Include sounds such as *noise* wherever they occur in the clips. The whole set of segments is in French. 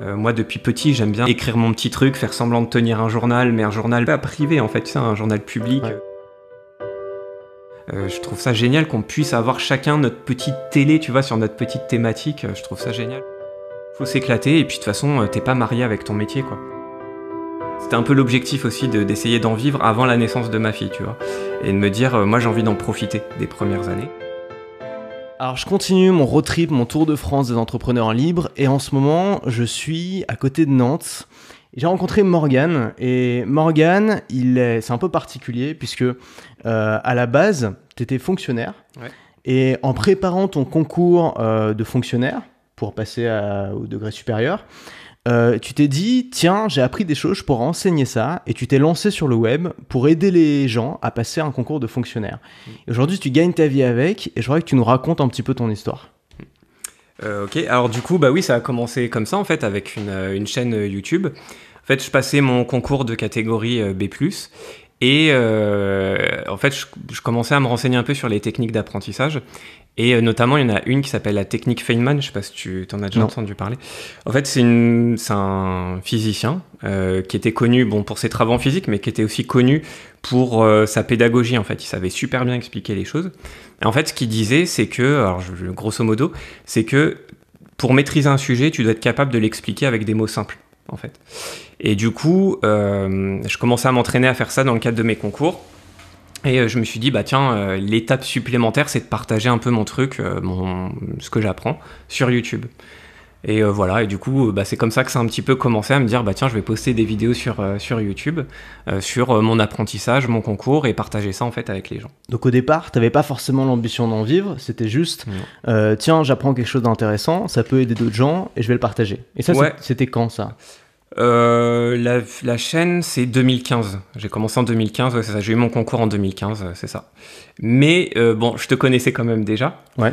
Euh, moi, depuis petit, j'aime bien écrire mon petit truc, faire semblant de tenir un journal, mais un journal pas privé en fait, C'est un journal public. Euh, je trouve ça génial qu'on puisse avoir chacun notre petite télé, tu vois, sur notre petite thématique. Euh, je trouve ça génial. Faut s'éclater et puis de toute façon, t'es pas marié avec ton métier, quoi. C'était un peu l'objectif aussi d'essayer d'en vivre avant la naissance de ma fille, tu vois. Et de me dire, moi j'ai envie d'en profiter des premières années. Alors je continue mon road trip, mon tour de France des entrepreneurs libres et en ce moment je suis à côté de Nantes. J'ai rencontré Morgan et Morgan, il c'est un peu particulier puisque euh, à la base tu étais fonctionnaire et en préparant ton concours euh, de fonctionnaire pour passer au degré supérieur, euh, tu t'es dit, tiens, j'ai appris des choses, je pourrais enseigner ça, et tu t'es lancé sur le web pour aider les gens à passer un concours de fonctionnaire. Mm. Aujourd'hui, tu gagnes ta vie avec, et je voudrais que tu nous racontes un petit peu ton histoire. Mm. Euh, ok, alors du coup, bah oui, ça a commencé comme ça, en fait, avec une, euh, une chaîne YouTube. En fait, je passais mon concours de catégorie B+, et euh, en fait, je, commençais à me renseigner un peu sur les techniques d'apprentissage. Et euh, notamment, il y en a une qui s'appelle la technique Feynman. Je ne sais pas si tu t'en as déjà entendu parler. En fait, c'est un physicien euh, qui était connu bon, pour ses travaux en physique, mais qui était aussi connu pour euh, sa pédagogie. En fait, il savait super bien expliquer les choses. Et en fait, ce qu'il disait, c'est que, alors, grosso modo, c'est que pour maîtriser un sujet, tu dois être capable de l'expliquer avec des mots simples en fait. Et du coup, euh, je commençais à m'entraîner à faire ça dans le cadre de mes concours. Et euh, je me suis dit, bah tiens, euh, l'étape supplémentaire, c'est de partager un peu mon truc, mon, ce que j'apprends, sur YouTube. Et euh, voilà, et du coup, euh, bah, c'est comme ça que ça a un petit peu commencé à me dire, bah tiens, je vais poster des vidéos sur, euh, sur YouTube, sur mon apprentissage, mon concours, et partager ça en fait avec les gens. Donc au départ, t'avais pas forcément l'ambition d'en vivre, c'était juste, tiens, j'apprends quelque chose d'intéressant, ça peut aider d'autres gens, et je vais le partager. Et ça, c'était quand ça euh, la, chaîne, c'est 2015. J'ai commencé en 2015, ouais, ça. J'ai eu mon concours en 2015, euh, c'est ça. Mais euh, bon, je te connaissais quand même déjà. Ouais.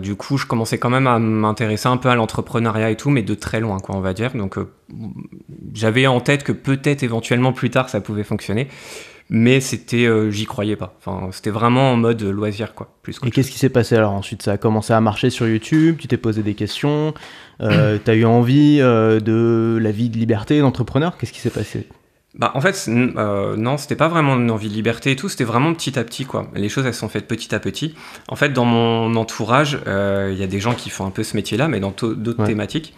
du coup, je commençais quand même à m'intéresser un peu à l'entrepreneuriat et tout, mais de très loin, quoi, on va dire. Donc, j'avais en tête que peut-être éventuellement plus tard ça pouvait fonctionner mais c'était, euh, j'y croyais pas. Enfin, c'était vraiment en mode loisir, quoi. Plus et qu'est-ce qui s'est passé alors ensuite Ça a commencé à marcher sur YouTube. Tu t'es posé des questions. Euh, *clears throat* t'as eu envie euh, de la vie de liberté d'entrepreneur. Qu'est-ce qui s'est passé bah, en fait, non, c'était pas vraiment une envie de liberté et tout, c'était vraiment petit à petit, quoi. Les choses, elles sont faites petit à petit. En fait, dans mon entourage, il y a des gens qui font un peu ce métier-là, mais dans d'autres thématiques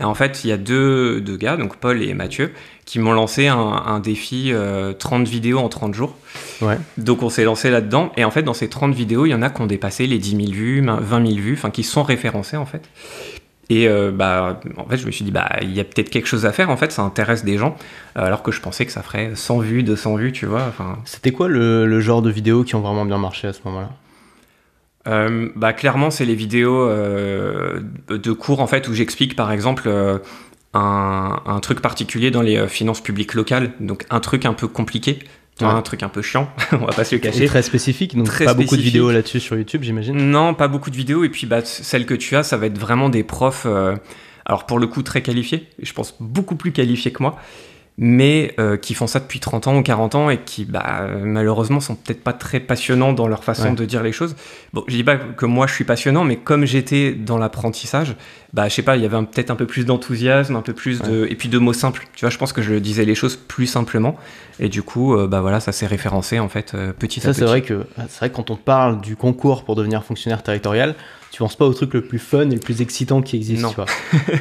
en fait, il y a deux, gars, donc Paul et Mathieu, qui m'ont lancé un, défi 30 euh, vidéos en 30 jours. Donc on s'est lancé là-dedans. Et en fait, dans ces 30 vidéos, il y en a qui ont dépassé les 10 000 vues, 20 000 vues, enfin qui sont référencées en fait. Et euh, bah, en fait, je me suis dit, bah, il y a peut-être quelque chose à faire, en fait, ça intéresse des gens, alors que je pensais que ça ferait 100 vues, 200 vues, tu vois. C'était quoi le genre de vidéos qui ont vraiment bien marché à ce moment-là euh, bah, clairement, c'est les vidéos euh, de cours en fait où j'explique par exemple euh, un, un, truc particulier dans les finances publiques locales, donc un truc un peu compliqué. Un truc un peu chiant, *laughs* on va pas se le cacher. Et très spécifique, donc pas beaucoup de vidéos là-dessus sur YouTube, j'imagine. Non, pas beaucoup de vidéos, et puis bah, celles que tu as, ça va être vraiment des profs, alors pour le coup très qualifiés, je pense beaucoup plus qualifiés que moi, mais euh, qui font ça depuis 30 ans ou 40 ans et qui bah, malheureusement sont peut-être pas très passionnants dans leur façon de dire les choses. Bon, je dis pas que moi je suis passionnant, mais comme j'étais dans l'apprentissage, bah je sais pas, il y avait peut-être un peu plus d'enthousiasme, un peu plus de et puis de mots simples. Tu vois, je pense que je disais les choses plus simplement et du coup euh, bah voilà, ça s'est référencé en fait euh, petit ça, à petit. c'est que bah, c'est vrai que quand on parle du concours pour devenir fonctionnaire territorial, tu penses pas au truc le plus fun et le plus excitant qui existe, tu vois.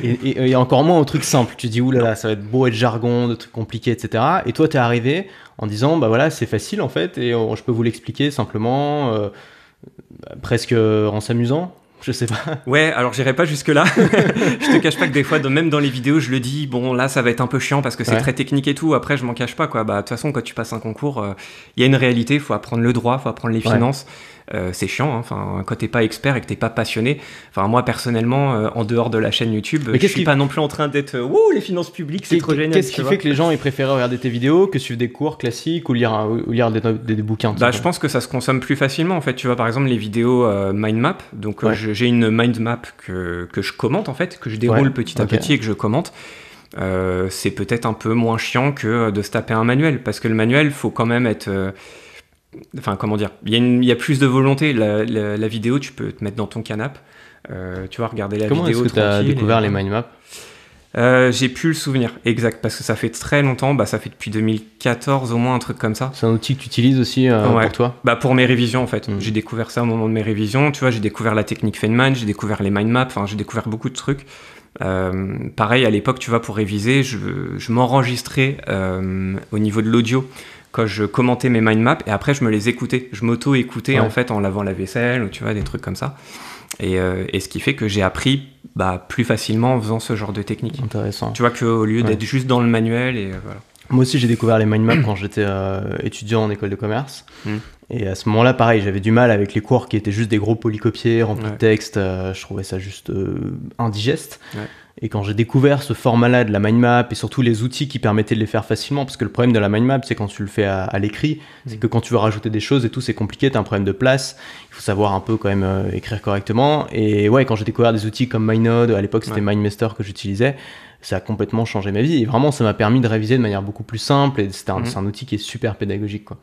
et, encore moins au truc simple. Tu dis, là, ça va être beau et jargon, de trucs compliqués, etc. Et toi, tu es arrivé en disant, bah voilà, c'est facile en fait, et je peux vous l'expliquer simplement, euh, presque en s'amusant. Je sais pas. Ouais, alors j'irai pas jusque là. *laughs* je te cache pas que des fois, même dans les vidéos, je le dis. Bon, là, ça va être un peu chiant parce que c'est très technique et tout. Après, je m'en cache pas quoi. Bah, de toute façon, quand tu passes un concours, euh, il y a une réalité. Il Faut apprendre le droit, il faut apprendre les finances. Euh, c'est chiant. quand hein. Enfin, quand t'es pas expert et que t'es pas passionné, enfin moi personnellement, euh, en dehors de la chaîne YouTube, mais je suis pas non plus en train d'être wouh euh, les finances publiques, c'est trop génial. Qu'est-ce qui fait que les gens ils préfèrent regarder tes vidéos que suivre des cours classiques ou lire, ou lire des, des, bouquins Bah, je pense que ça se consomme plus facilement. En fait, tu vois par exemple les vidéos Mindmap. mind map. Donc j'ai une mind map que, que je commente en fait, que je déroule petit à petit et que je commente. c'est peut-être un peu moins chiant que de se taper un manuel, parce que le manuel, faut quand même être, Enfin, comment dire Il y, a plus de volonté. La, vidéo, tu peux te mettre dans ton canapé. Euh, tu vois, regarder la comment vidéo. Comment est-ce que tu as découvert les mind maps euh, j'ai pu le souvenir exact parce que ça fait très longtemps, bah, ça fait depuis 2014 au moins un truc comme ça. C'est un outil que tu utilises aussi euh, pour toi bah, Pour mes révisions en fait. Hmm. J'ai découvert ça au moment de mes révisions. Tu vois, j'ai découvert la technique Feynman, j'ai découvert les mind maps, enfin, j'ai découvert beaucoup de trucs. pareil, à l'époque, tu vas pour réviser, je m'enregistrais au niveau de l'audio quand je commentais mes mind maps et après je me les écoutais. Je m'auto-écoutais en fait en lavant la vaisselle ou tu vois, des trucs comme ça. Euh, et, ce qui fait que j'ai appris bah, plus facilement en faisant ce genre de technique. Intéressant. Tu vois qu'au lieu d'être juste dans le manuel et euh, voilà. Moi aussi, j'ai découvert les mind maps quand j'étais euh, étudiant en école de commerce. Hmm. Et à ce moment-là, pareil, j'avais du mal avec les cours qui étaient juste des gros polycopiés remplis de texte, euh, je trouvais ça juste euh, indigeste. Et quand j'ai découvert ce format-là de la mind map et surtout les outils qui permettaient de les faire facilement, parce que le problème de la mind map, c'est quand tu le fais à, l'écrit, c'est hmm. que quand tu veux rajouter des choses et tout, c'est compliqué, t'as un problème de place, il faut savoir un peu quand même écrire correctement. Et ouais, quand j'ai découvert des outils comme MyNode, à l'époque c'était MindMaster que j'utilisais, ça a complètement changé ma vie. Et vraiment, ça m'a permis de réviser de manière beaucoup plus simple. Et c'est un, mhm. un, outil qui est super pédagogique, quoi.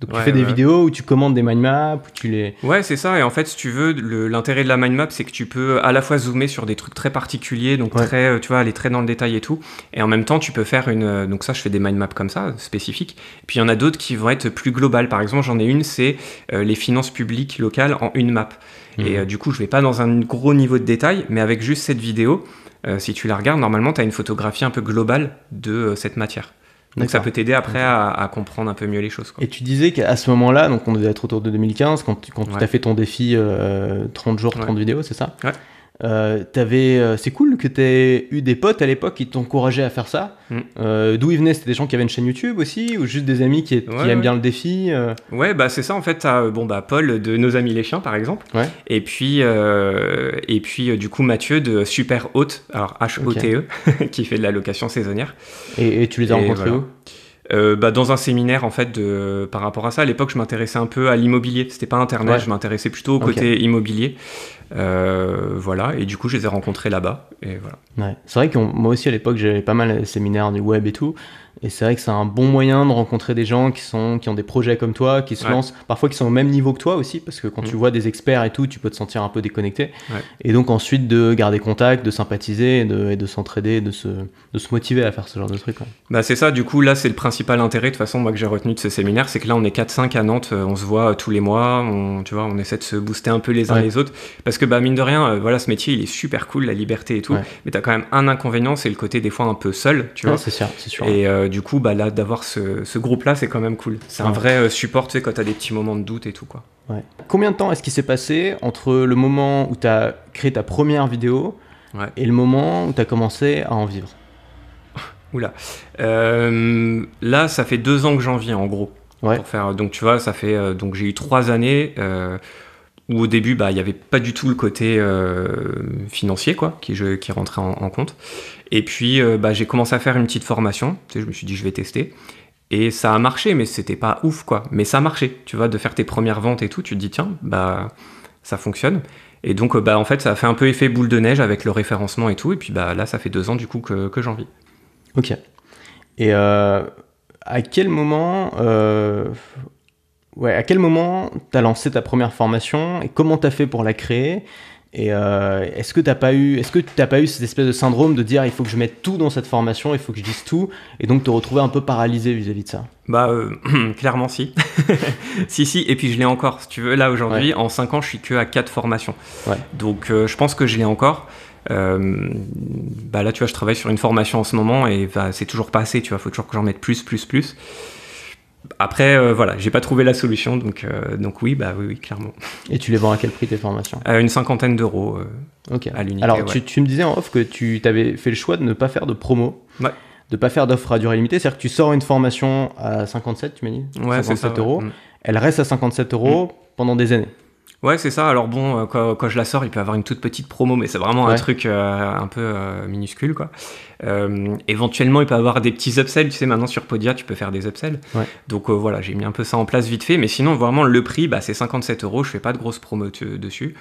Donc, tu fais des vidéos où tu commandes des mind maps, tu les. Ouais, c'est ça. Et en fait, si tu veux, l'intérêt de la mind map, c'est que tu peux à la fois zoomer sur des trucs très particuliers, donc très, euh, tu vois, aller très dans le détail et tout. Et en même temps, tu peux faire une. Euh, donc, ça, je fais des mind maps comme ça, spécifiques. Puis, il y en a d'autres qui vont être plus globales. Par exemple, j'en ai une, c'est euh, les finances publiques locales en une map. Mmh. Et du coup, je vais pas dans un gros niveau de détail, mais avec juste cette vidéo, euh, si tu la regardes, normalement, tu as une photographie un peu globale de euh, cette matière. Donc ça peut t'aider après à, comprendre un peu mieux les choses. Et tu disais qu'à ce moment-là, donc on devait être autour de 2015, quand, tu, as fait ton défi 30 euh, jours, 30 vidéos, c'est ça ouais. Euh, t'avais, euh, c'est cool que aies eu des potes à l'époque qui t'encourageaient à faire ça. Mm. Euh, d'où ils venaient C'était des gens qui avaient une chaîne YouTube aussi Ou juste des amis qui, aiment bien le défi Ouais, bah c'est ça en fait. bon, bah, Paul de Nos Amis les Chiens par exemple. Et puis, et puis du coup Mathieu de Super Haute, alors H-O-T-E, *laughs* qui fait de la location saisonnière. Et, tu les as rencontrés où bah, dans un séminaire en fait de, par rapport à ça. À l'époque, je m'intéressais un peu à l'immobilier. C'était pas internet, je m'intéressais plutôt au côté immobilier. Euh, voilà, et du coup, je les ai rencontrés là-bas. Et voilà. C'est vrai que moi aussi, à l'époque, j'avais pas mal de séminaires du web et tout. Et c'est vrai que c'est un bon moyen de rencontrer des gens qui, sont, qui ont des projets comme toi, qui se lancent, parfois qui sont au même niveau que toi aussi, parce que quand tu mm. vois des experts et tout, tu peux te sentir un peu déconnecté. Et donc ensuite de garder contact, de sympathiser, et de, s'entraider, de se, de se motiver à faire ce genre de truc. Hein. Bah c'est ça, du coup, là, c'est le principal intérêt, de toute façon, moi, que j'ai retenu de ce séminaires c'est que là, on est 4-5 à Nantes, euh, on se voit tous les mois, on, tu vois, on essaie de se booster un peu les uns les autres. Parce que, bah, mine de rien, euh, voilà, ce métier, il est super cool, la liberté et tout. Mais tu as quand même un inconvénient, c'est le côté des fois un peu seul, tu vois. c'est sûr, Et euh, du coup, bah, là, d'avoir ce, groupe-là, c'est quand même cool. C'est un vrai euh, support, tu sais, quand tu as des petits moments de doute et tout, quoi. Combien de temps est-ce qui s'est passé entre le moment où tu as créé ta première vidéo et le moment où tu as commencé à en vivre *laughs* Oula. là, ça fait deux ans que j'en viens, en gros. Ouais. Pour faire, donc tu vois, ça fait donc j'ai eu trois années où au début, bah, il n'y avait pas du tout le côté euh, financier quoi, qui, je, qui rentrait en, compte. Et puis, euh, bah, j'ai commencé à faire une petite formation. je me suis dit, je vais tester. Et ça a marché, mais c'était pas ouf, quoi. Mais ça a marché, tu vois, de faire tes premières ventes et tout. Tu te dis, tiens, bah, ça fonctionne. Et donc, euh, bah, en fait, ça a fait un peu effet boule de neige avec le référencement et tout. Et puis, bah, là, ça fait deux ans, du coup, que, j'en vis. Ok. Et à quel moment, ouais, à quel moment t'as lancé ta première formation et comment t'as fait pour la créer et euh, est-ce que t'as pas eu, est-ce que t'as pas eu cette espèce de syndrome de dire il faut que je mette tout dans cette formation, il faut que je dise tout, et donc te retrouver un peu paralysé vis-à-vis de ça Bah euh, *clears throat* clairement si, *laughs* si si. Et puis je l'ai encore. Si tu veux, là aujourd'hui, en 5 ans, je suis que à 4 formations. Donc euh, je pense que je l'ai encore. bah là, tu vois, je travaille sur une formation en ce moment et bah, c'est toujours pas assez. Tu vois, faut toujours que j'en mette plus, plus, plus. Après, euh, voilà, j'ai pas trouvé la solution, donc, euh, donc oui, bah oui, clairement. Et tu les vends à quel prix tes formations À euh, Une cinquantaine d'euros à Alors, tu, me disais en off que tu t'avais fait le choix de ne pas faire de promo, ouais. de pas faire d'offre à durée limitée. C'est-à-dire que tu sors une formation à 57, tu m'as dit ouais, c'est ça, euros. Mm. Elle reste à 57 euros mm. pendant des années. Ouais, c'est ça. Alors bon, euh, quand, je la sors, il peut avoir une toute petite promo, mais c'est vraiment un truc euh, un peu euh, minuscule, quoi. éventuellement, il peut avoir des petits upsells. Tu sais, maintenant sur Podia, tu peux faire des upsells. Donc voilà, j'ai mis un peu ça en place vite fait, mais sinon, vraiment, le prix, bah, c'est 57 euros. Je fais pas de grosse promo dessus.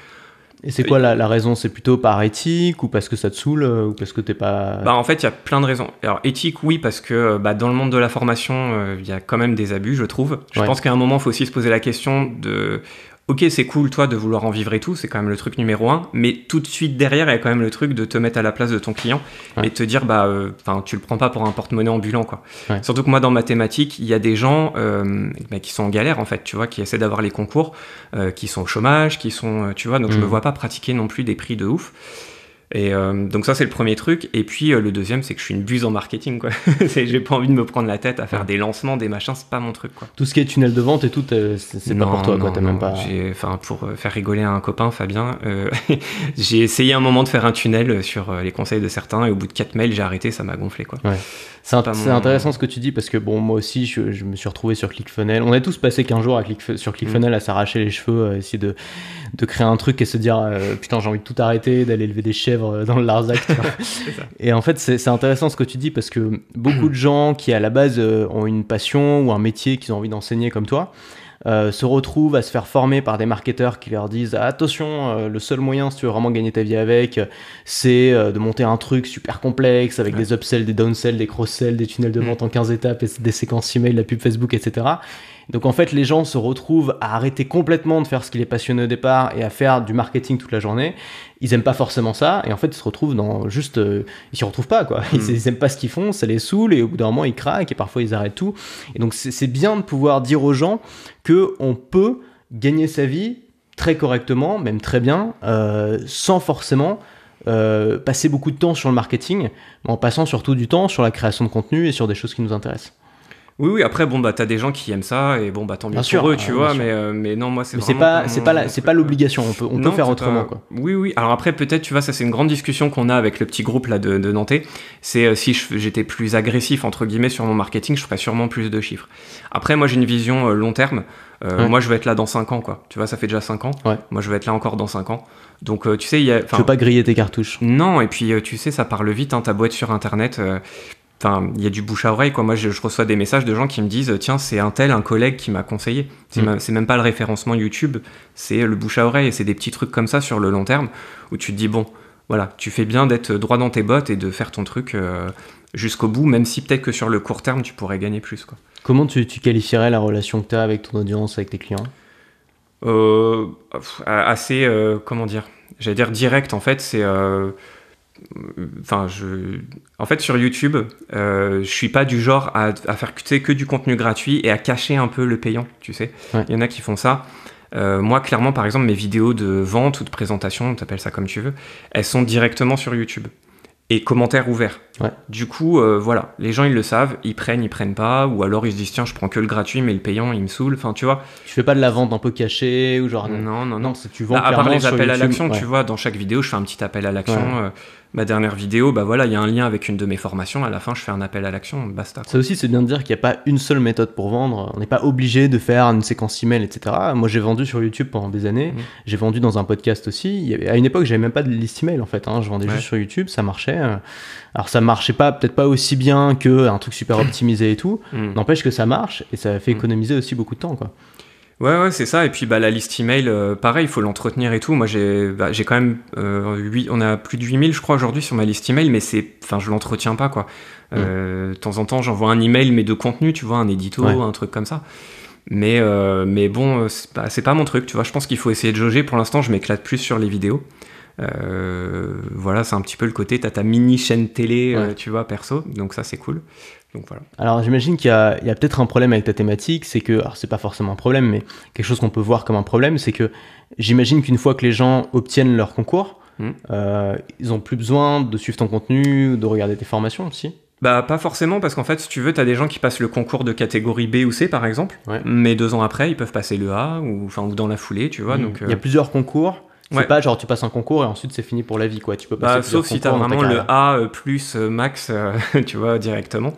Et c'est quoi la, raison C'est plutôt par éthique ou parce que ça te saoule ou parce que t'es pas. Bah en fait, il y a plein de raisons. Alors éthique, oui, parce que bah, dans le monde de la formation, il y a quand même des abus, je trouve. Je pense qu'à un moment, il faut aussi se poser la question de ok, c'est cool, toi, de vouloir en vivre et tout, c'est quand même le truc numéro un, mais tout de suite derrière, il y a quand même le truc de te mettre à la place de ton client et te dire, bah, euh, enfin, tu le prends pas pour un porte-monnaie ambulant, quoi. Surtout que moi, dans ma thématique, il y a des gens euh, bah, qui sont en galère, en fait, tu vois, qui essaient d'avoir les concours, euh, qui sont au chômage, qui sont, tu vois, donc je mm. me vois pas pratiquer non plus des prix de ouf. Et euh, donc ça c'est le premier truc. Et puis euh, le deuxième c'est que je suis une buse en marketing quoi. *laughs* j'ai pas envie de me prendre la tête à faire des lancements, des machins, c'est pas mon truc quoi. Tout ce qui est tunnel de vente et tout, c'est pas pour toi quoi. même pas. Enfin pour euh, faire rigoler un copain Fabien, *laughs* j'ai essayé un moment de faire un tunnel sur les conseils de certains et au bout de 4 mails j'ai arrêté, ça m'a gonflé quoi. Ouais. C'est intéressant ce que tu dis parce que bon, moi aussi, je, me suis retrouvé sur ClickFunnels. On est tous passé 15 jours sur ClickFunnels mm. à s'arracher les cheveux, à essayer de, créer un truc et se dire euh, putain, j'ai envie de tout arrêter, d'aller élever des chèvres euh, dans le Larzac. *laughs* et en fait, c'est intéressant ce que tu dis parce que beaucoup de gens qui à la base euh, ont une passion ou un métier qu'ils ont envie d'enseigner comme toi, euh, se retrouvent à se faire former par des marketeurs qui leur disent attention, euh, le seul moyen si tu veux vraiment gagner ta vie avec, c'est euh, de monter un truc super complexe avec des upsells, des downsells, des cross des tunnels de mm. vente en 15 étapes, et des séquences email, la pub Facebook, etc. Donc en fait, les gens se retrouvent à arrêter complètement de faire ce qui les passionné au départ et à faire du marketing toute la journée. Ils n'aiment pas forcément ça et en fait, ils se retrouvent dans juste, euh, ils s'y retrouvent pas quoi. Ils, n'aiment hmm. pas ce qu'ils font, ça les saoule et au bout d'un moment, ils craquent et parfois ils arrêtent tout. Et donc c'est bien de pouvoir dire aux gens que on peut gagner sa vie très correctement, même très bien, euh, sans forcément euh, passer beaucoup de temps sur le marketing, en passant surtout du temps sur la création de contenu et sur des choses qui nous intéressent. Oui, oui, après, bon, bah, t'as des gens qui aiment ça, et bon, bah, tant mieux pour eux, tu vois, mais, euh, mais non, moi, c'est vraiment. C'est pas, c'est pas, c'est pas l'obligation, on peut, on peut faire autrement, quoi. Oui, oui, alors après, peut-être, tu vois, ça, c'est une grande discussion qu'on a avec le petit groupe, là, de, de C'est euh, si j'étais plus agressif, entre guillemets, sur mon marketing, je ferais sûrement plus de chiffres. Après, moi, j'ai une vision euh, long terme. Moi, je vais être là dans 5 ans, quoi. Tu vois, ça fait déjà 5 ans. Moi, je vais être là encore dans 5 ans. Donc, tu sais, il y a. Tu veux pas griller tes cartouches. Non, et puis, tu sais, ça parle vite, hein, ta boîte sur Internet il y a du bouche à oreille. Quoi. Moi, je, reçois des messages de gens qui me disent Tiens, c'est un tel, un collègue qui m'a conseillé. Mm. C'est même pas le référencement YouTube, c'est le bouche à oreille. Et c'est des petits trucs comme ça sur le long terme où tu te dis Bon, voilà, tu fais bien d'être droit dans tes bottes et de faire ton truc euh, jusqu'au bout, même si peut-être que sur le court terme, tu pourrais gagner plus. Quoi. Comment tu, qualifierais la relation que tu as avec ton audience, avec tes clients euh, Assez, euh, comment dire J'allais dire direct, en fait. C'est enfin, je, en fait, sur YouTube, euh, je suis pas du genre à, faire tu que du contenu gratuit et à cacher un peu le payant, tu sais. Il y en a qui font ça. Euh, moi, clairement, par exemple, mes vidéos de vente ou de présentation, t'appelles ça comme tu veux, elles sont directement sur YouTube et commentaires ouverts. Ouais. Du coup, euh, voilà, les gens ils le savent, ils prennent, ils prennent pas, ou alors ils se disent tiens, je prends que le gratuit, mais le payant il me saoule. Enfin, tu vois. Tu fais pas de la vente un peu cachée ou genre. Non, non, non. tu vends bah, à part les appels à l'action, tu vois, dans chaque vidéo, je fais un petit appel à l'action. Euh, ma dernière vidéo, bah voilà, il y a un lien avec une de mes formations, à la fin je fais un appel à l'action, basta. Ça aussi c'est bien de dire qu'il n'y a pas une seule méthode pour vendre, on n'est pas obligé de faire une séquence email, etc. Moi j'ai vendu sur YouTube pendant des années, mmh. j'ai vendu dans un podcast aussi, à une époque j'avais même pas de liste email en fait, hein. je vendais juste sur YouTube, ça marchait. Euh, alors ça marchait pas, peut-être pas aussi bien qu'un truc super optimisé et tout, mmh. n'empêche que ça marche et ça fait mmh. économiser aussi beaucoup de temps quoi. Ouais, ouais, c'est ça. Et puis bah, la liste email, euh, pareil, il faut l'entretenir et tout. Moi, j'ai bah, quand même. Euh, on a plus de 8000, je crois, aujourd'hui sur ma liste email, mais c'est, enfin, je l'entretiens pas, quoi. Mm. Euh, de temps en temps, j'envoie un email, mais de contenu, tu vois, un édito, un truc comme ça. Mais, mais bon, c'est pas, pas, mon truc, tu vois. Je pense qu'il faut essayer de jauger. Pour l'instant, je m'éclate plus sur les vidéos. voilà, c'est un petit peu le côté, t'as ta mini chaîne télé, tu vois, perso. Donc ça, c'est cool. Alors j'imagine qu'il y a, peut-être un problème avec ta thématique, c'est que, alors c'est pas forcément un problème, mais quelque chose qu'on peut voir comme un problème, c'est que j'imagine qu'une fois que les gens obtiennent leur concours, hmm. euh, ils ont plus besoin de suivre ton contenu, de regarder tes formations aussi. Bah pas forcément parce qu'en fait si tu veux t'as des gens qui passent le concours de catégorie B ou C par exemple, mais deux ans après ils peuvent passer le A ou enfin ou dans la foulée tu vois hmm. donc. Euh, il y a plusieurs concours. C'est pas genre tu passes un concours et ensuite c'est fini pour la vie quoi. Tu peux bah, passer bah, sauf si t'as vraiment le A euh, plus max *laughs* tu vois directement.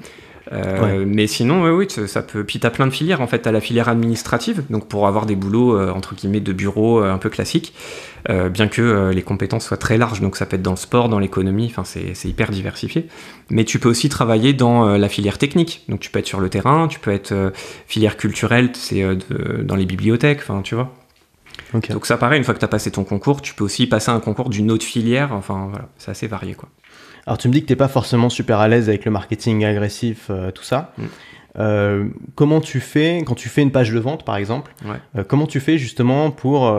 Euh, mais sinon, oui, oui, ça, peut. Puis t'as plein de filières en fait. T'as la filière administrative, donc pour avoir des boulots euh, entre guillemets de bureau euh, un peu classique, bien que les compétences soient très larges. Donc ça peut être dans le sport, dans l'économie. Enfin, c'est hyper diversifié. Mais tu peux aussi travailler dans la filière technique. Donc tu peux être sur le terrain, tu peux être filière culturelle, c'est dans les bibliothèques. Enfin, tu vois. Donc ça paraît une fois que tu as passé ton concours, tu peux aussi passer un concours d'une autre filière. Enfin voilà, c'est assez varié quoi. Alors tu me dis que t'es pas forcément super à l'aise avec le marketing agressif, euh, tout ça. Mm. Euh, comment tu fais quand tu fais une page de vente par exemple euh, Comment tu fais justement pour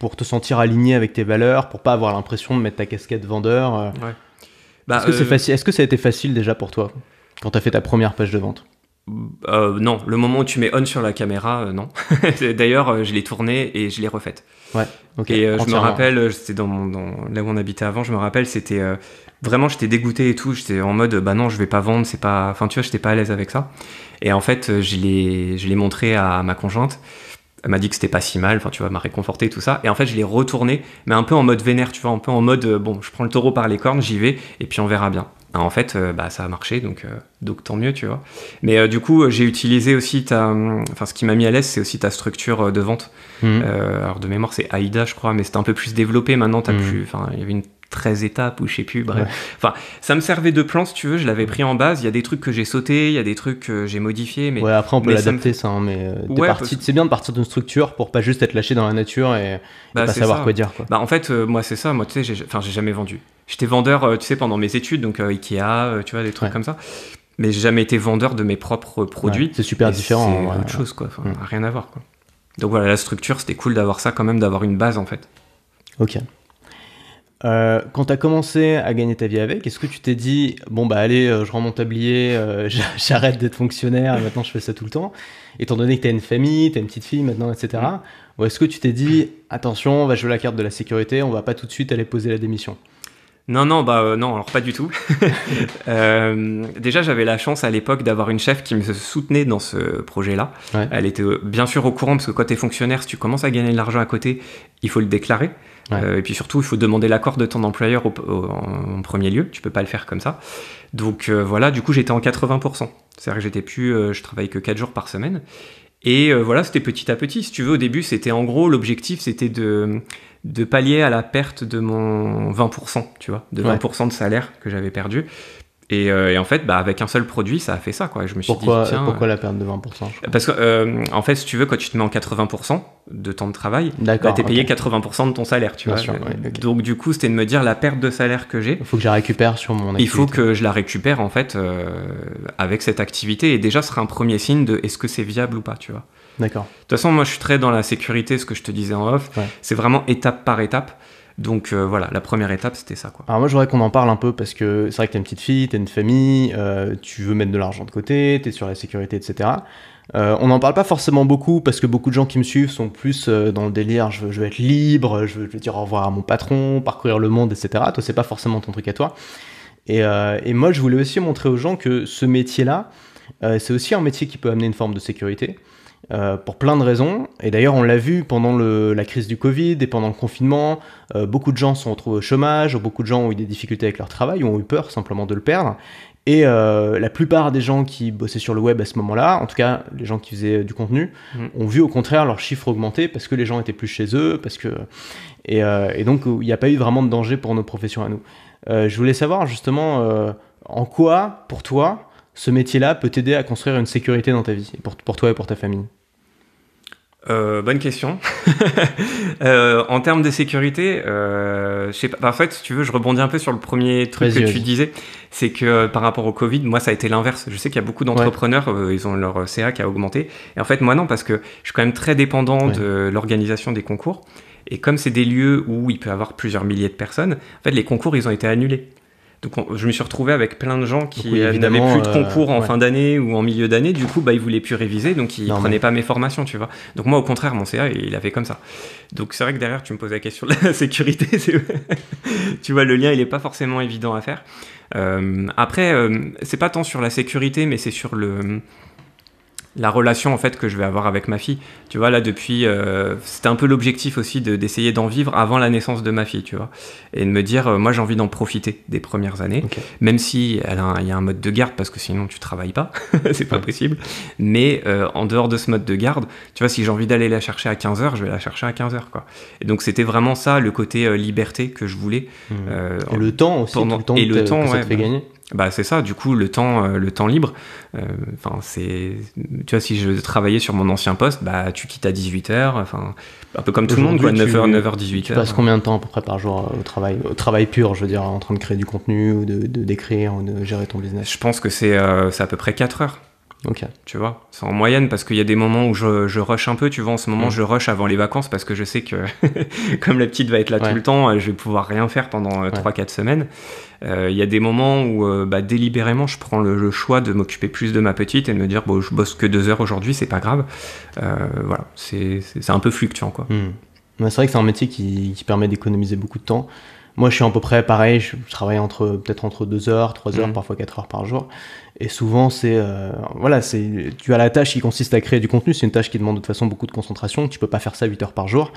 pour te sentir aligné avec tes valeurs, pour pas avoir l'impression de mettre ta casquette vendeur Est-ce bah, que c'est facile Est-ce que ça a été facile déjà pour toi quand tu as fait ta première page de vente euh, non, le moment où tu mets on sur la caméra, euh, non. *laughs* D'ailleurs, euh, je l'ai tournée et je l'ai refaite. Ouais, ok. Et je me rappelle, c'était dans, là où on habitait avant, je me rappelle, c'était vraiment, j'étais dégoûté et tout. J'étais en mode, bah non, je vais pas vendre, c'est pas. Enfin, tu vois, j'étais pas à l'aise avec ça. Et en fait, je l'ai montré à ma conjointe. Elle m'a dit que c'était pas si mal, enfin, tu vois, m'a réconforté tout ça. Et en fait, je l'ai retourné, mais un peu en mode vénère, tu vois, un peu en mode, bon, je prends le taureau par les cornes, j'y vais, et puis on verra bien. Ah, en fait, euh, bah, ça a marché, donc, euh, donc tant mieux, tu vois. Mais euh, du coup, j'ai utilisé aussi ta. Hum, enfin, ce qui m'a mis à l'aise, c'est aussi ta structure de vente. Mmh. alors, de mémoire, c'est AIDA, je crois, mais c'était un peu plus développé maintenant. As mmh. plus, enfin il y avait une 13 étapes ou je sais plus, bref. Enfin, ça me servait de plan si tu veux, je l'avais pris en base, il y a des trucs que j'ai sauté, il y a des trucs que j'ai modifié mais... Ouais, après on peut l'adapter ça, hein, mais euh, c'est bien de partir d'une structure pour pas juste être lâché dans la nature et, bah, pas savoir quoi dire. Bah en fait, euh, moi c'est ça, moi tu sais, j'ai jamais vendu. J'étais vendeur, euh, tu sais, pendant mes études, donc Ikea, tu vois, des trucs comme ça mais j'ai jamais été vendeur de mes propres produits. c'est super différent. C'est hein, autre chose, quoi. Mm. Rien à voir, quoi. Donc voilà, la structure, c'était cool d'avoir ça quand même, d'avoir une base, en fait. Ok. Euh, quand tu as commencé à gagner ta vie avec, est-ce que tu t'es dit, bon, bah allez, euh, je rends mon tablier, euh, *laughs* j'arrête d'être fonctionnaire, et maintenant je fais ça tout le temps, étant donné que tu as une famille, tu as une petite fille maintenant, etc. Mm. Ou est-ce que tu t'es dit, attention, on va jouer la carte de la sécurité, on va pas tout de suite aller poser la démission non, non, bah non, alors pas du tout. *laughs* déjà, j'avais la chance à l'époque d'avoir une chef qui me soutenait dans ce projet-là. Elle était bien sûr au courant parce que quand es fonctionnaire, si tu commences à gagner de l'argent à côté, il faut le déclarer. Euh, et puis surtout, il faut demander l'accord de ton employeur au, en premier lieu. Tu peux pas le faire comme ça. Donc euh, voilà, du coup, j'étais en 80%. C'est-à-dire que j'étais plus, euh, je travaille que 4 jours par semaine. Et voilà, c'était petit à petit. Si tu veux, au début, c'était en gros, l'objectif, c'était de, de pallier à la perte de mon 20%, tu vois, de 20% de salaire que j'avais perdu. Et, euh, et, en fait, bah, avec un seul produit, ça a fait ça. Quoi. Je me suis dit, tiens, pourquoi la perte de 20% euh, Parce que, euh, en fait, si tu veux, quand tu te mets en 80% de temps de travail, bah, t'es payé 80% de ton salaire. Tu vois, Donc, du coup, c'était de me dire la perte de salaire que j'ai. Il faut que je la récupère sur mon activité. Il faut que je la récupère, en fait, avec cette activité. Et déjà, ce sera un premier signe de est-ce que c'est viable ou pas, tu vois. D'accord. De toute façon, moi, je suis très dans la sécurité, ce que je te disais en off. C'est vraiment étape par étape. Donc euh, voilà, la première étape, c'était ça. Quoi. Alors moi, voudrais qu'on en parle un peu parce que c'est vrai que t'es une petite fille, t'es une famille, euh, tu veux mettre de l'argent de côté, t'es sur la sécurité, etc. Euh, on n'en parle pas forcément beaucoup parce que beaucoup de gens qui me suivent sont plus dans le délire je veux, être libre, je veux, dire au revoir à mon patron, parcourir le monde, etc. Toi, c'est pas forcément ton truc à toi. et, moi, je voulais aussi montrer aux gens que ce métier-là, c'est aussi un métier qui peut amener une forme de sécurité. Euh, pour plein de raisons. Et d'ailleurs, on l'a vu pendant la crise du Covid et pendant le confinement, euh, beaucoup de gens sont retrouvés au chômage, beaucoup de gens ont eu des difficultés avec leur travail, ont eu peur simplement de le perdre. Et euh, la plupart des gens qui bossaient sur le web à ce moment-là, en tout cas les gens qui faisaient du contenu, mm. ont vu au contraire leurs chiffres augmenter parce que les gens étaient plus chez eux, parce que et, donc il n'y a pas eu vraiment de danger pour nos professions à nous. je voulais savoir justement en quoi, pour toi, ce métier-là peut t'aider à construire une sécurité dans ta vie, pour toi et pour ta famille euh, bonne question. *laughs* euh, en termes de sécurité, euh, je sais pas. En fait, si tu veux, je rebondis un peu sur le premier truc que tu disais, c'est que euh, par rapport au Covid, moi, ça a été l'inverse. Je sais qu'il y a beaucoup d'entrepreneurs, euh, ils ont leur euh, CA qui a augmenté. Et en fait, moi non, parce que je suis quand même très dépendant de l'organisation des concours. Et comme c'est des lieux où il peut y avoir plusieurs milliers de personnes, en fait, les concours, ils ont été annulés. Donc je me suis retrouvé avec plein de gens qui n'avaient plus de euh, concours en fin d'année ou en milieu d'année, du coup bah ils voulaient plus réviser, donc ils ne prenaient pas mes formations, tu vois. Donc moi au contraire mon CA il avait comme ça. Donc c'est vrai que derrière tu me poses la question de la *laughs* sécurité, *laughs* tu vois le lien il n'est pas forcément évident à faire. Euh, après euh, c'est pas tant sur la sécurité mais c'est sur le la relation en fait que je vais avoir avec ma fille. Tu vois, là, depuis, euh, c'était un peu l'objectif aussi d'essayer d'en vivre avant la naissance de ma fille, tu vois. Et de me dire, euh, moi, j'ai envie d'en profiter des premières années, même si il y a un mode de garde, parce que sinon, tu travailles pas, *laughs* c'est pas possible. Mais euh, en dehors de ce mode de garde, tu vois, si j'ai envie d'aller la chercher à 15h, je vais la chercher à 15h, quoi. Et donc, c'était vraiment ça, le côté liberté que je voulais. Mmh. et le temps aussi, tout le temps et le temps, que ça te fait bah, gagner bah c'est ça du coup le temps le temps libre enfin c'est tu vois si je travaillais sur mon ancien poste bah tu quittes à 18h, enfin, un peu comme tout le monde, 9h, 9h, 18h. Tu passes hein. combien de temps à peu près par jour euh, au travail, au travail pur, je veux dire, en train de créer du contenu ou de d'écrire ou de gérer ton business Je pense que c'est euh, à peu près 4 heures. Ok. Tu vois, c'est en moyenne parce qu'il y a des moments où je, rush un peu. Tu vois, en ce moment, mm. je rush avant les vacances parce que je sais que, *laughs* comme la petite va être là tout le temps, euh, je vais pouvoir rien faire pendant 3-4 euh, semaines. Euh, il y a des moments où, bah, délibérément, je prends le, choix de m'occuper plus de ma petite et de me dire, bon, je bosse que 2 heures aujourd'hui, c'est pas grave. voilà, c'est un peu fluctuant, quoi. Mm. c'est vrai que c'est un métier qui, permet d'économiser beaucoup de temps. Moi, je suis à peu près pareil, je travaille entre peut-être entre 2 heures, 3 heures, mm. parfois 4 heures par jour. Et souvent, c'est euh, voilà, c'est tu as la tâche qui consiste à créer du contenu. C'est une tâche qui demande de toute façon beaucoup de concentration. Tu peux pas faire ça 8 heures par jour.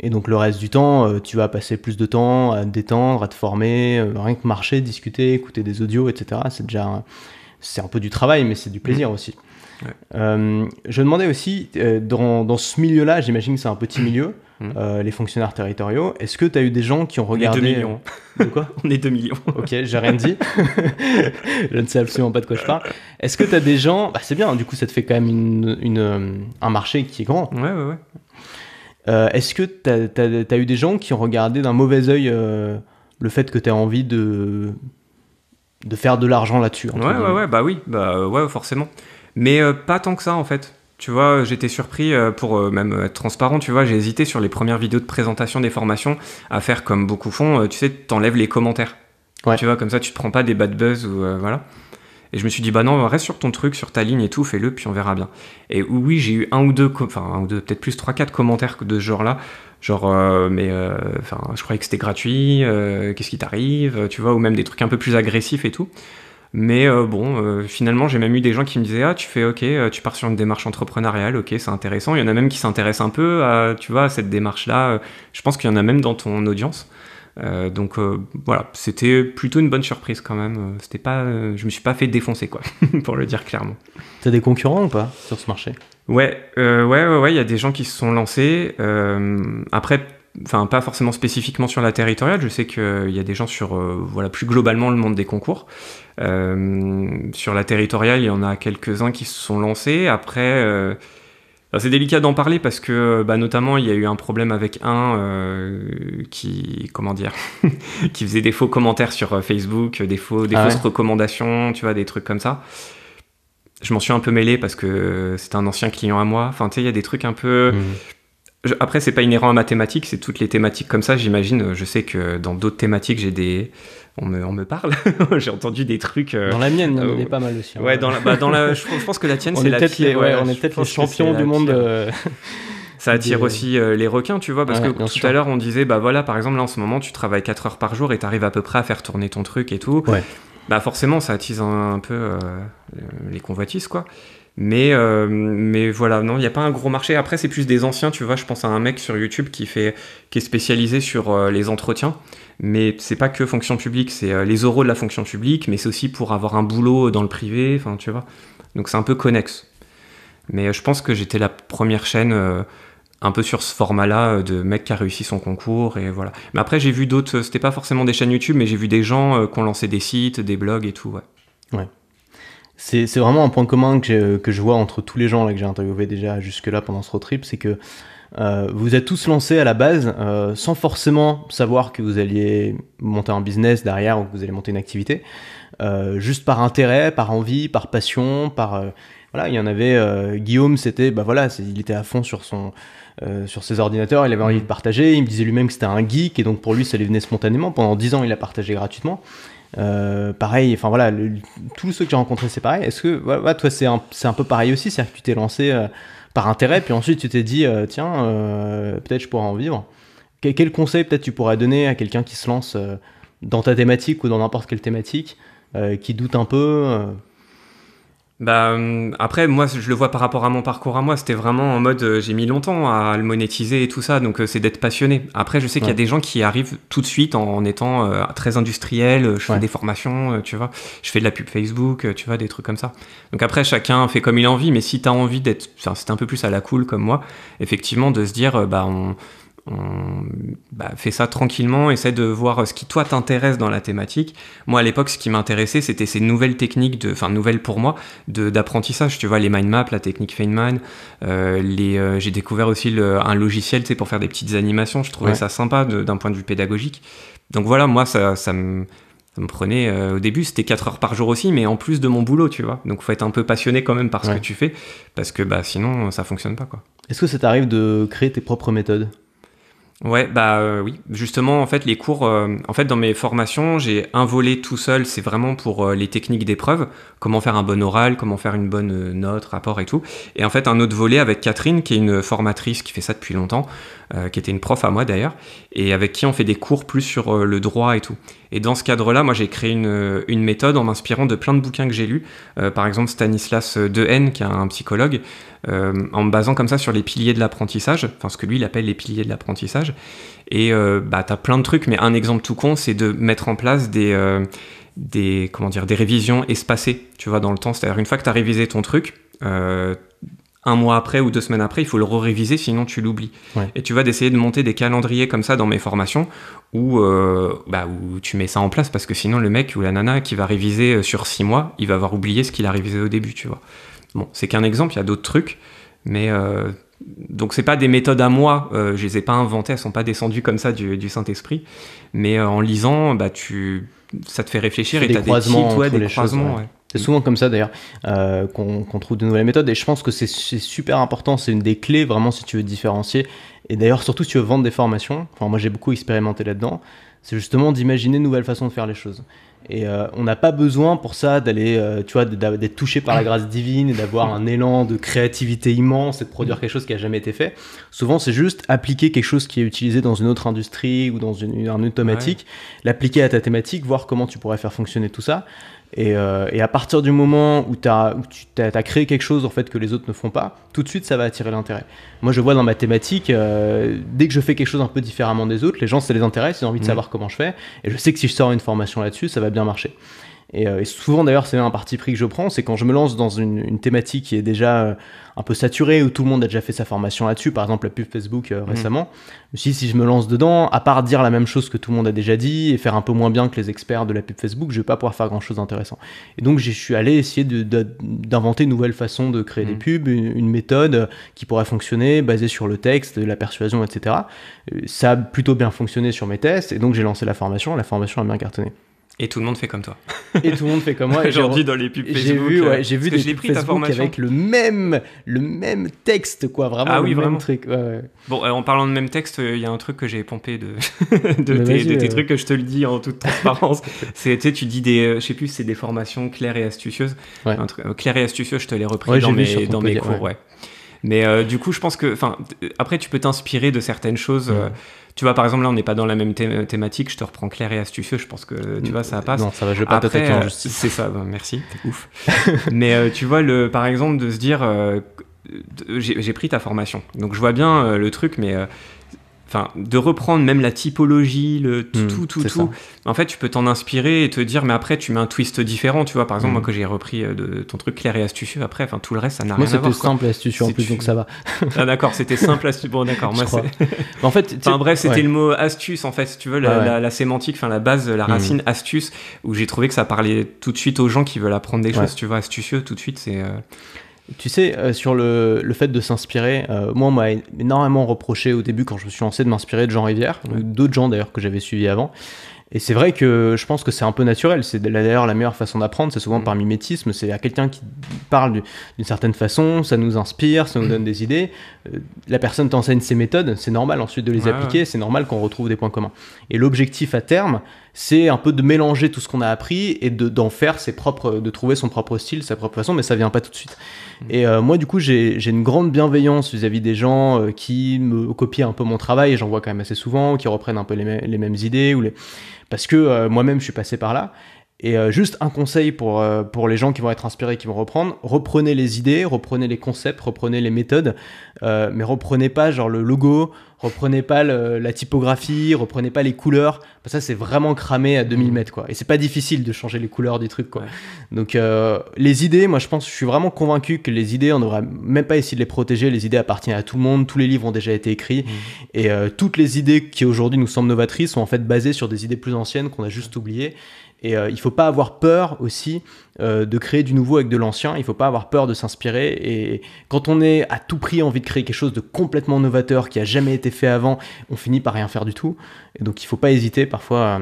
Et donc le reste du temps, euh, tu vas passer plus de temps à te détendre, à te former, euh, rien que marcher, discuter, écouter des audios, etc. C'est déjà c'est un peu du travail, mais c'est du plaisir mmh. aussi. je demandais aussi, dans, dans, ce milieu-là, j'imagine que c'est un petit milieu, Hmm. Euh, les fonctionnaires territoriaux. Est-ce que tu as eu des gens qui ont regardé. On est 2 millions. Euh, de quoi *laughs* On est 2 millions. ok, j'ai rien dit. *laughs* je ne sais absolument pas de quoi je parle. Est-ce que tu as des gens. Bah, c'est bien, du coup, ça te fait quand même une, euh, un marché qui est grand. Ouais, ouais, ouais. Est-ce que tu as, eu des gens qui ont regardé d'un mauvais œil le fait que tu as envie de, de faire de l'argent là-dessus Ouais, ouais, ouais, bah oui, bah ouais, forcément. Mais pas tant que ça, en fait. Tu vois, euh, j'étais surpris, euh, pour euh, même être transparent, tu vois, j'ai hésité sur les premières vidéos de présentation des formations à faire comme beaucoup font, tu sais, t'enlèves les commentaires. Ouais. Tu vois, comme ça, tu te prends pas des bad buzz ou voilà. Et je me suis dit, bah non, reste sur ton truc, sur ta ligne et tout, fais-le, puis on verra bien. Et oui, j'ai eu un ou deux, enfin, un ou deux, peut-être plus 3-4 commentaires de ce genre-là. Genre, mais enfin, je croyais que c'était gratuit, qu'est-ce qui t'arrive, tu vois, ou même des trucs un peu plus agressifs et tout. Mais euh, bon, euh, finalement, j'ai même eu des gens qui me disaient Ah, tu fais OK, euh, tu pars sur une démarche entrepreneuriale, OK, c'est intéressant. Il y en a même qui s'intéressent un peu à, tu vois, cette démarche-là. Je pense qu'il y en a même dans ton audience. donc voilà, c'était plutôt une bonne surprise quand même. C'était pas, je me suis pas fait défoncer quoi, *laughs* pour le dire clairement. T'as des concurrents ou pas sur ce marché ouais, ouais, ouais, ouais, il y a des gens qui se sont lancés. après, enfin pas forcément spécifiquement sur la territoriale, je sais qu'il euh, y a des gens sur, euh, voilà, plus globalement le monde des concours. Euh, sur la territoriale, il y en a quelques-uns qui se sont lancés. Après, c'est délicat d'en parler parce que, bah, notamment, il y a eu un problème avec un qui, comment dire, *laughs* qui faisait des faux commentaires sur Facebook, des, faux, des ah fausses recommandations, tu vois, des trucs comme ça. Je m'en suis un peu mêlé parce que c'est un ancien client à moi. Enfin, tu sais, il y a des trucs un peu. Mmh après, c'est pas inhérent à ma thématique, c'est toutes les thématiques comme ça, j'imagine. Je sais que dans d'autres thématiques, j'ai des. On me, me parle. *laughs* j'ai entendu des trucs. Euh, dans la mienne, euh, on est pas mal aussi. Hein. ouais, dans la, bah, dans la, je, pense que la tienne, c'est la on est peut-être les champions du monde. Euh, *laughs* ça attire aussi euh, les requins, tu vois, parce que tout à l'heure, on disait, bah voilà, par exemple, là, en ce moment, tu travailles 4 heures par jour et t'arrives à peu près à faire tourner ton truc et tout. Ouais bah forcément, ça attise un, peu euh, les convoitises, quoi. Mais, euh, mais voilà, non, il n'y a pas un gros marché. Après, c'est plus des anciens, tu vois. Je pense à un mec sur YouTube qui, fait, qui est spécialisé sur euh, les entretiens. Mais c'est pas que fonction publique, c'est les oraux de la fonction publique, mais c'est aussi pour avoir un boulot dans le privé, enfin, tu vois. Donc c'est un peu connexe. Mais je pense que j'étais la première chaîne un peu sur ce format-là euh, de mec qui a réussi son concours et voilà. Mais après j'ai vu d'autres, euh, c'était pas forcément des chaînes YouTube, mais j'ai vu des gens euh, qui ont lancé des sites, des blogs et tout. Ouais. ouais. C'est vraiment un point commun que, je vois entre tous les gens là, que j'ai interviewé déjà jusque-là pendant ce road trip, c'est que vous êtes tous lancés à la base sans forcément savoir que vous alliez monter un business derrière ou que vous allez monter une activité, juste par intérêt, par envie, par passion, par... voilà, il y en avait... Guillaume, c'était... Bah voilà, il était à fond sur son euh, sur ses ordinateurs, il avait envie de partager, il me disait lui-même que c'était un geek, et donc pour lui ça lui venait spontanément, pendant dix ans il a partagé gratuitement. Euh, pareil, enfin voilà, tous ceux que j'ai rencontrés c'est pareil. Est-ce que, toi c'est un, peu pareil aussi, c'est-à-dire que tu t'es lancé euh, par intérêt, puis ensuite tu t'es dit, tiens, peut-être je pourrais en vivre. quel conseil peut-être tu pourrais donner à quelqu'un qui se lance dans ta thématique ou dans n'importe quelle thématique, qui doute un peu bah, euh, après, moi, je le vois par rapport à mon parcours à moi. C'était vraiment en mode, euh, j'ai mis longtemps à le monétiser et tout ça, donc euh, c'est d'être passionné. Après, je sais qu'il y a des gens qui arrivent tout de suite en, étant très industriel. Je fais des formations, tu vois, je fais de la pub Facebook, tu vois, des trucs comme ça. Donc après, chacun fait comme il a envie, mais si t'as envie d'être, c'est un peu plus à la cool comme moi, effectivement, de se dire, bah, on, on bah, fait ça tranquillement, essaie de voir ce qui toi t'intéresse dans la thématique. Moi à l'époque, ce qui m'intéressait, c'était ces nouvelles techniques, de, enfin nouvelles pour moi, d'apprentissage. Tu vois, les mind maps, la technique Feynman. Euh, euh, j'ai découvert aussi un logiciel, c'est pour faire des petites animations. Je trouvais ça sympa d'un point de vue pédagogique. Donc voilà, moi ça, ça me prenait euh, au début c'était 4 heures par jour aussi mais en plus de mon boulot tu vois donc faut être un peu passionné quand même par ce que tu fais parce que bah sinon ça fonctionne pas est-ce que ça t'arrive de créer tes propres méthodes Ouais, bah euh, oui, justement en fait les cours, euh, en fait dans mes formations j'ai un volet tout seul, c'est vraiment pour euh, les techniques d'épreuve, comment faire un bon oral, comment faire une bonne note, rapport et tout, et en fait un autre volet avec Catherine qui est une formatrice qui fait ça depuis longtemps, qui était une prof à moi d'ailleurs, et avec qui on fait des cours plus sur le droit et tout. Et dans ce cadre-là, moi j'ai créé une, une, méthode en m'inspirant de plein de bouquins que j'ai lus, par exemple Stanislas Dehaene qui est un psychologue, en me basant comme ça sur les piliers de l'apprentissage, enfin ce que lui il appelle les piliers de l'apprentissage. Et euh, bah, tu as plein de trucs, mais un exemple tout con, c'est de mettre en place des, euh, des, comment dire, des révisions espacées, tu vois, dans le temps. C'est-à-dire, une fois que tu as révisé ton truc, euh, un mois après ou deux semaines après, il faut le re réviser, sinon tu l'oublies. Et tu vas d'essayer de monter des calendriers comme ça dans mes formations où, bah, où tu mets ça en place parce que sinon le mec ou la nana qui va réviser sur six mois, il va avoir oublié ce qu'il a révisé au début, tu vois. Bon, c'est qu'un exemple, il y a d'autres trucs, mais donc c'est pas des méthodes à moi, euh, je les ai pas inventées, elles sont pas descendues comme ça du, Saint-Esprit, mais euh, en lisant, bah ça te fait réfléchir et tu des des, croisements. C'est souvent comme ça d'ailleurs euh, qu'on trouve de nouvelles méthodes et je pense que c'est super important, c'est une des clés vraiment si tu veux différencier et d'ailleurs surtout si tu veux vendre des formations, moi j'ai beaucoup expérimenté là-dedans, c'est justement d'imaginer de nouvelles façons de faire les choses. Et euh, on n'a pas besoin pour ça d'aller, euh, tu vois, d'être touché par la grâce divine et d'avoir un élan de créativité immense et de produire quelque chose qui n'a jamais été fait. Souvent, c'est juste appliquer quelque chose qui est utilisé dans une autre industrie ou dans une, une, automatique l'appliquer à ta thématique, voir comment tu pourrais faire fonctionner tout ça. Euh, et, à partir du moment où, tu as, créé quelque chose en fait que les autres ne font pas, tout de suite ça va attirer l'intérêt. Moi je vois dans ma thématique, euh, dès que je fais quelque chose un peu différemment des autres, les gens ça les intéresse, ils ont envie de mmh. savoir comment je fais, et je sais que si je sors une formation là-dessus, ça va bien marcher. Euh, et, souvent d'ailleurs c'est un parti pris que je prends, c'est quand je me lance dans une, thématique qui est déjà euh, un peu saturée, où tout le monde a déjà fait sa formation là-dessus, par exemple la pub Facebook euh, mmh. récemment, si, si je me lance dedans, à part dire la même chose que tout le monde a déjà dit et faire un peu moins bien que les experts de la pub Facebook, je vais pas pouvoir faire grand-chose d'intéressant. Et donc je suis allé essayer d'inventer de, une nouvelle façon de créer des mmh. pubs, une, une, méthode qui pourrait fonctionner basée sur le texte, la persuasion, etc. Ça a plutôt bien fonctionné sur mes tests, et donc j'ai lancé la formation, la formation a bien cartonné. Et tout le monde fait comme toi. Et tout le monde fait comme moi. *laughs* Aujourd'hui, dans les pubs Facebook. Euh, j'ai vu, j'ai vu des pubs Facebook avec le même, le même texte, quoi. Vraiment, ah, le oui, même vraiment. truc. Bon, euh, en parlant de même texte, il euh, y a un truc que j'ai pompé de, *laughs* de, tes, trucs que je te le dis en toute transparence. *laughs* c'est, tu, dis des, je sais plus, c'est des formations claires et astucieuses. Un claires et astucieux, je te l'ai repris dans mes, dans mes cours, ouais. Mais du coup, je pense que, enfin, après, tu peux t'inspirer de certaines choses tu vois, par exemple, là, on n'est pas dans la même thématique. Je te reprends clair et astucieux. Je pense que, tu vois, ça passe. Non, ça va, je vais pas t'attaquer en euh, justice. C'est ça, merci, t'es *laughs* ouf. *laughs* Mais euh, tu vois, le, par exemple, de se dire. Euh, j'ai pris ta formation. Donc je vois bien le truc, mais enfin, de reprendre même la typologie, le tout, hmm, tout, tout, En fait, tu peux t'en inspirer et te dire, mais après, tu mets un twist différent, tu vois. Par exemple, hmm. moi, que j'ai repris euh, de, ton truc clair et astucieux, après, enfin, tout le reste, ça n'a rien à voir. Moi, c'était simple astucieux en plus, donc ça va. *laughs* ah, d'accord, c'était simple, astucieux. Bon, d'accord, moi, *laughs* en fait, enfin, bref, c'était le mot astuce, en fait, si tu veux, la, sémantique, enfin, la base, la hmm. racine astuce, où j'ai trouvé que ça parlait tout de suite aux gens qui veulent apprendre des choses, tu vois, astucieux, tout de suite, c'est. Euh, tu sais, euh, sur le, fait de s'inspirer, euh, moi, on m'a énormément reproché au début quand je me suis lancé de m'inspirer de Jean Rivière, d'autres gens d'ailleurs que j'avais suivis avant. Et c'est vrai que je pense que c'est un peu naturel. C'est d'ailleurs la meilleure façon d'apprendre, c'est souvent mm. par mimétisme. C'est à quelqu'un qui parle d'une certaine façon, ça nous inspire, ça nous donne des idées. Euh, la personne t'enseigne ses méthodes, c'est normal ensuite de les appliquer, c'est normal qu'on retrouve des points communs. Et l'objectif à terme, c'est un peu de mélanger tout ce qu'on a appris et d'en faire ses propres, de trouver son propre style, sa propre façon, mais ça vient pas tout de suite. Mm. Et euh, moi, du coup, j'ai une grande bienveillance vis-à-vis des gens euh, qui me copient un peu mon travail, j'en vois quand même assez souvent, qui reprennent un peu les, mêmes idées, ou les... parce que euh, moi-même, je suis passé par là. Et euh, juste un conseil pour, euh, pour les gens qui vont être inspirés, qui vont reprendre, reprenez les idées, reprenez les concepts, reprenez les méthodes, euh, mais reprenez pas genre le logo, reprenez pas la typographie, reprenez pas les couleurs. Parce ça, c'est vraiment cramé à 2000 mètres, quoi. Et c'est pas difficile de changer les couleurs du truc, quoi. Donc, les idées, moi, je pense, je suis vraiment convaincu que les idées, on devrait même pas essayer de les protéger. Les idées appartiennent à tout le monde. Tous les livres ont déjà été écrits. Mmh. Et toutes les idées qui aujourd'hui nous semblent novatrices sont en fait basées sur des idées plus anciennes qu'on a juste oubliées. Et euh, il ne faut pas avoir peur aussi euh, de créer du nouveau avec de l'ancien. Il ne faut pas avoir peur de s'inspirer. Et quand on est à tout prix envie de créer quelque chose de complètement novateur qui a jamais été fait avant, on finit par rien faire du tout. Et donc il ne faut pas hésiter parfois euh,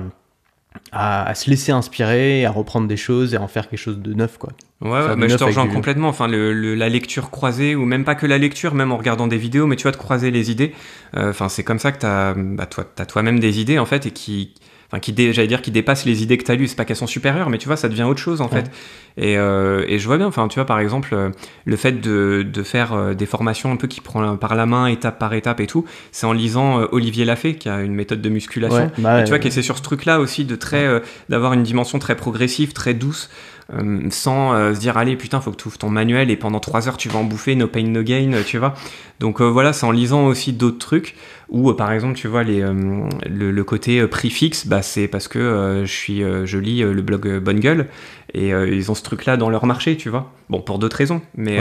à, se laisser inspirer, à reprendre des choses et à en faire quelque chose de neuf, quoi. Ouais, bah, je te rejoins complètement. Enfin, la lecture croisée, ou même pas que la lecture, même en regardant des vidéos, mais tu vas de croiser les idées. Enfin, c'est comme ça que tu as bah, toi, toi-même des idées en fait, et qui, enfin qui j'allais dire qui dépasse les idées que tu as lues c'est pas qu'elles sont supérieures mais tu vois ça devient autre chose en fait et, euh, et, je vois bien enfin tu vois par exemple euh, le fait de, de, faire euh, des formations un peu qui prend par la main étape par étape et tout c'est en lisant Olivier Lafay qui a une méthode de musculation bah et tu vois qui c'est sur ce truc là aussi de très d'avoir une dimension très progressive très douce euh, sans euh, se dire allez putain faut que tu ouvres ton manuel et pendant 3 heures tu vas en bouffer no pain no gain tu vois donc euh, voilà c'est en lisant aussi d'autres trucs ou par exemple tu vois les, le, côté prix fixe bah, c'est parce que je suis je lis le blog Bonne Gueule et ils ont ce truc là dans leur marché tu vois bon pour d'autres raisons mais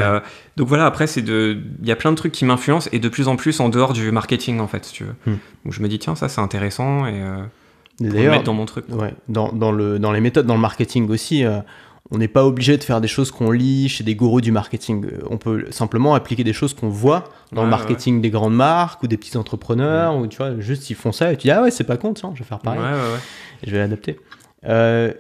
donc voilà après c'est de il y a plein de trucs qui m'influencent et de plus en plus en dehors du marketing en fait si tu veux hmm. donc je me dis tiens ça c'est intéressant et d'ailleurs dans mon truc ouais, dans, dans, le, dans les méthodes dans le marketing aussi on n'est pas obligé de faire des choses qu'on lit chez des gourous du marketing. Euh, on peut simplement appliquer des choses qu'on voit dans le marketing des grandes marques ou des petits entrepreneurs, ou tu vois, juste ils font ça et tu dis ah ouais, c'est pas con, tiens, je vais faire pareil. Je vais l'adapter. Euh,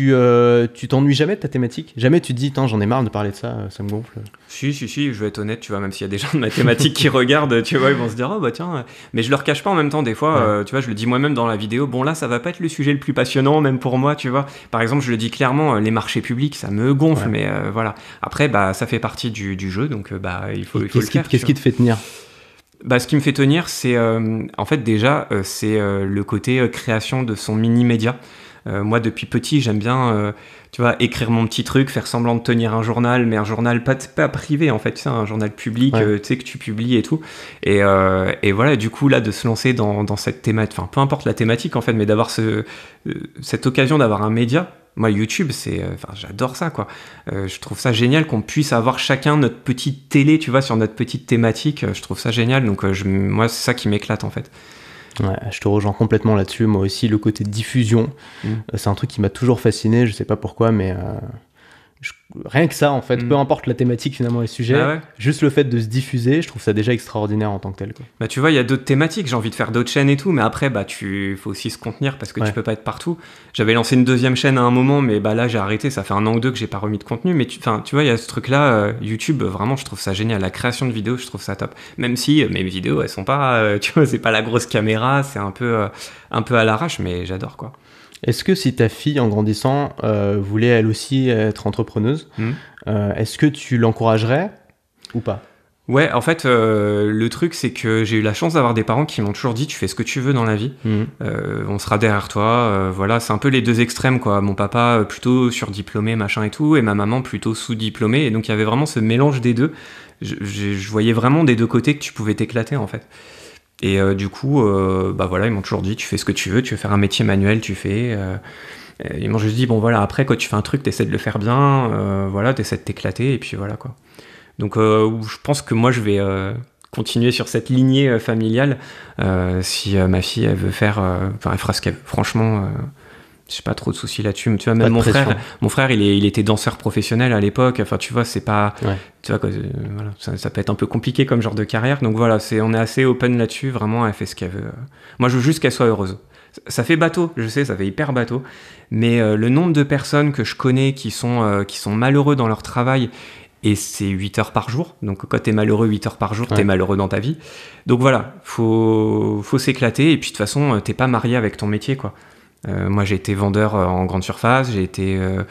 euh, tu t'ennuies jamais de ta thématique Jamais tu te dis, j'en ai marre de parler de ça, euh, ça me gonfle Si, si, si, je vais être honnête, tu vois, même s'il y a des gens de mathématiques qui *laughs* regardent, tu vois, ils vont se dire, oh bah tiens, euh, mais je leur cache pas en même temps, des fois, tu vois, je le dis moi-même dans la vidéo, bon là, ça va pas être le sujet le plus passionnant, même pour moi, tu vois. Par exemple, je le dis clairement, les marchés publics, ça me gonfle, mais voilà. Après, bah, ça fait partie du, jeu, donc bah, il faut, le Qu'est-ce qui te fait tenir bah, ce qui me fait tenir, c'est en fait déjà, c'est le côté création de son mini-média. Euh, moi, depuis petit, j'aime bien, euh, tu vois, écrire mon petit truc, faire semblant de tenir un journal, mais un journal pas, pas privé, en fait, tu un journal public, euh, tu sais, que tu publies et tout. Et, voilà, du coup, là, de se lancer dans, cette thématique, enfin, peu importe la thématique, en fait, mais d'avoir cette occasion d'avoir un média. Moi, YouTube, c'est, enfin, j'adore ça, quoi. je trouve ça génial qu'on puisse avoir chacun notre petite télé, tu vois, sur notre petite thématique. je trouve ça génial. Donc, moi, c'est ça qui m'éclate, en fait. Ouais, je te rejoins complètement là-dessus. Moi aussi, le côté diffusion, mm. euh, c'est un truc qui m'a toujours fasciné. Je sais pas pourquoi, mais euh, rien que ça, en fait, peu mm. importe la thématique finalement et le sujet, ah juste le fait de se diffuser, je trouve ça déjà extraordinaire en tant que tel. Bah, tu vois, il y a d'autres thématiques, j'ai envie de faire d'autres chaînes et tout, mais après, bah, tu faut aussi se contenir parce que tu peux pas être partout. J'avais lancé une deuxième chaîne à un moment, mais bah, là, j'ai arrêté, ça fait un an ou deux que j'ai pas remis de contenu, mais tu, tu vois, il y a ce truc-là, euh, YouTube, vraiment, je trouve ça génial. La création de vidéos, je trouve ça top. Même si euh, mes vidéos, elles sont pas, euh, *laughs* tu vois, c'est pas la grosse caméra, c'est un peu, un peu à l'arrache, mais j'adore quoi. Est-ce que si ta fille, en grandissant, euh, voulait elle aussi être entrepreneuse, hmm. euh, est-ce que tu l'encouragerais ou pas Ouais, en fait, euh, le truc, c'est que j'ai eu la chance d'avoir des parents qui m'ont toujours dit tu fais ce que tu veux dans la vie, hmm. on sera derrière toi. voilà, c'est un peu les deux extrêmes, quoi. Mon papa plutôt surdiplômé, machin et tout, et ma maman plutôt sous-diplômée. Et donc, il y avait vraiment ce mélange des deux. je, voyais vraiment des deux côtés que tu pouvais t'éclater, en fait. Et euh, du coup, euh, bah voilà, ils m'ont toujours dit, tu fais ce que tu veux, tu veux faire un métier manuel, tu fais. Euh, ils m'ont juste dit, bon voilà, après quand tu fais un truc, tu essaies de le faire bien, euh, voilà, essaies de t'éclater, et puis voilà quoi. Donc je pense que moi je vais continuer sur cette lignée familiale. si ma fille elle veut faire, enfin elle fera ce qu'elle veut. Franchement, j'ai pas trop de soucis là-dessus. Mais tu vois, même mon frère, mon frère, il, il était danseur professionnel à l'époque. Enfin, tu vois, c'est pas, tu vois, euh, ça, peut être un peu compliqué comme genre de carrière. Donc voilà, c'est, on est assez open là-dessus. Vraiment, elle fait ce qu'elle veut. Moi, je veux juste qu'elle soit heureuse. Ça fait bateau, je sais, ça fait hyper bateau. Mais euh, le nombre de personnes que je connais qui sont, euh, qui sont malheureux dans leur travail et c'est 8 heures par jour. Donc quand t'es malheureux 8 heures par jour, tu t'es malheureux dans ta vie. Donc voilà, faut, faut s'éclater et puis de toute façon, t'es pas marié avec ton métier quoi. Euh, moi, j'ai été vendeur euh, en grande surface, j'ai été euh,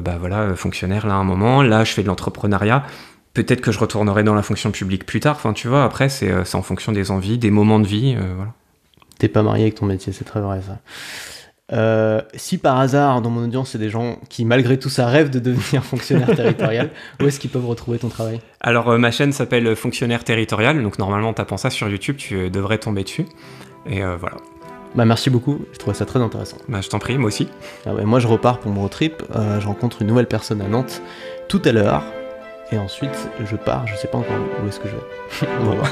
bah, voilà, fonctionnaire là un moment. Là, je fais de l'entrepreneuriat. Peut-être que je retournerai dans la fonction publique plus tard. Enfin, tu vois, après, c'est en fonction des envies, des moments de vie. voilà. T'es pas marié avec ton métier, c'est très vrai ça. si par hasard, dans mon audience, c'est des gens qui, malgré tout ça, rêvent de devenir *laughs* fonctionnaire territorial, où est-ce qu'ils peuvent retrouver ton travail Alors, ma chaîne s'appelle Fonctionnaire territorial, donc normalement, en tapant ça sur YouTube, tu devrais tomber dessus. Et voilà. Bah, merci beaucoup, je trouvais ça très intéressant. Bah, je t'en prie, moi aussi. Ah, moi, je repars pour mon road trip. Euh, je rencontre une nouvelle personne à Nantes tout à l'heure. Et ensuite, je pars, je sais pas encore où est-ce que je vais. On va voir.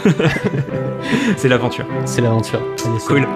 C'est l'aventure. C'est l'aventure. Cool.